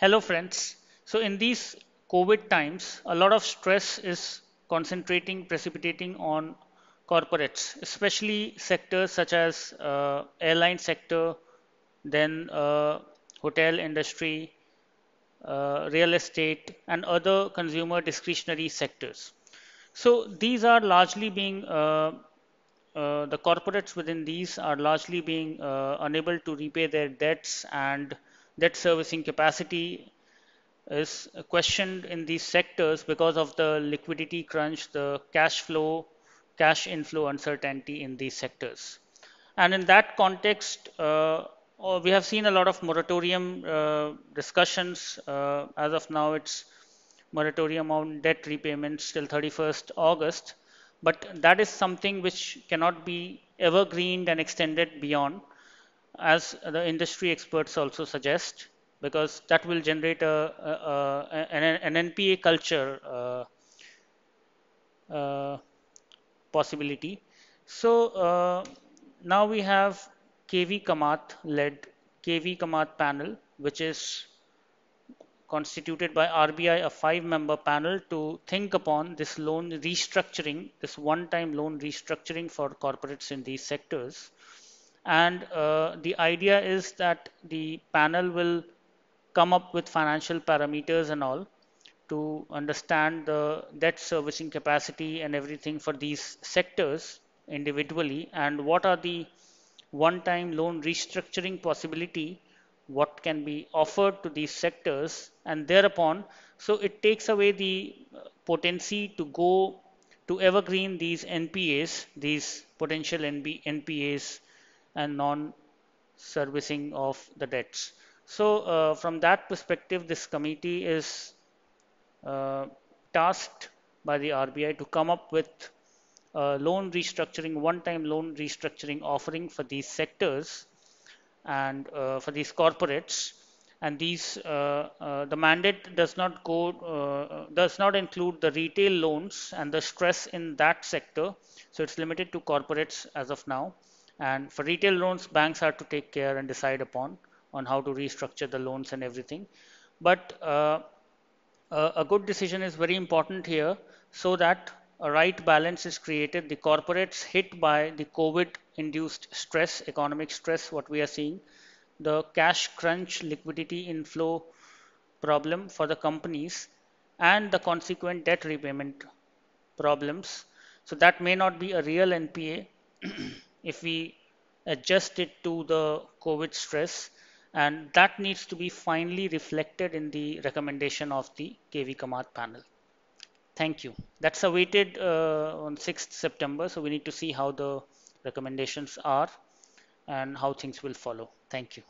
Hello friends. So in these COVID times, a lot of stress is concentrating, precipitating on corporates, especially sectors such as uh, airline sector, then uh, hotel industry, uh, real estate, and other consumer discretionary sectors. So these are largely being, uh, uh, the corporates within these are largely being uh, unable to repay their debts and debt servicing capacity is questioned in these sectors because of the liquidity crunch, the cash flow, cash inflow uncertainty in these sectors. And in that context, uh, we have seen a lot of moratorium uh, discussions. Uh, as of now, it's moratorium on debt repayments till 31st August. But that is something which cannot be evergreened and extended beyond as the industry experts also suggest, because that will generate a, a, a an, an, NPA culture uh, uh, possibility. So uh, now we have KV Kamath led KV Kamath panel, which is constituted by RBI, a five member panel to think upon this loan restructuring, this one time loan restructuring for corporates in these sectors. And uh, the idea is that the panel will come up with financial parameters and all to understand the debt servicing capacity and everything for these sectors individually and what are the one-time loan restructuring possibility what can be offered to these sectors and thereupon so it takes away the uh, potency to go to evergreen these NPAs these potential NB, NPAs and non-servicing of the debts. So uh, from that perspective, this committee is uh, tasked by the RBI to come up with loan restructuring, one-time loan restructuring offering for these sectors and uh, for these corporates and these uh, uh, the mandate does not go uh, uh, does not include the retail loans and the stress in that sector so it's limited to corporates as of now and for retail loans, banks have to take care and decide upon on how to restructure the loans and everything. But uh, a good decision is very important here so that a right balance is created. The corporates hit by the COVID induced stress, economic stress, what we are seeing, the cash crunch, liquidity inflow problem for the companies, and the consequent debt repayment problems. So that may not be a real NPA. if we adjust it to the COVID stress and that needs to be finally reflected in the recommendation of the KV Kamath panel. Thank you. That's awaited uh, on 6th September. So we need to see how the recommendations are and how things will follow. Thank you.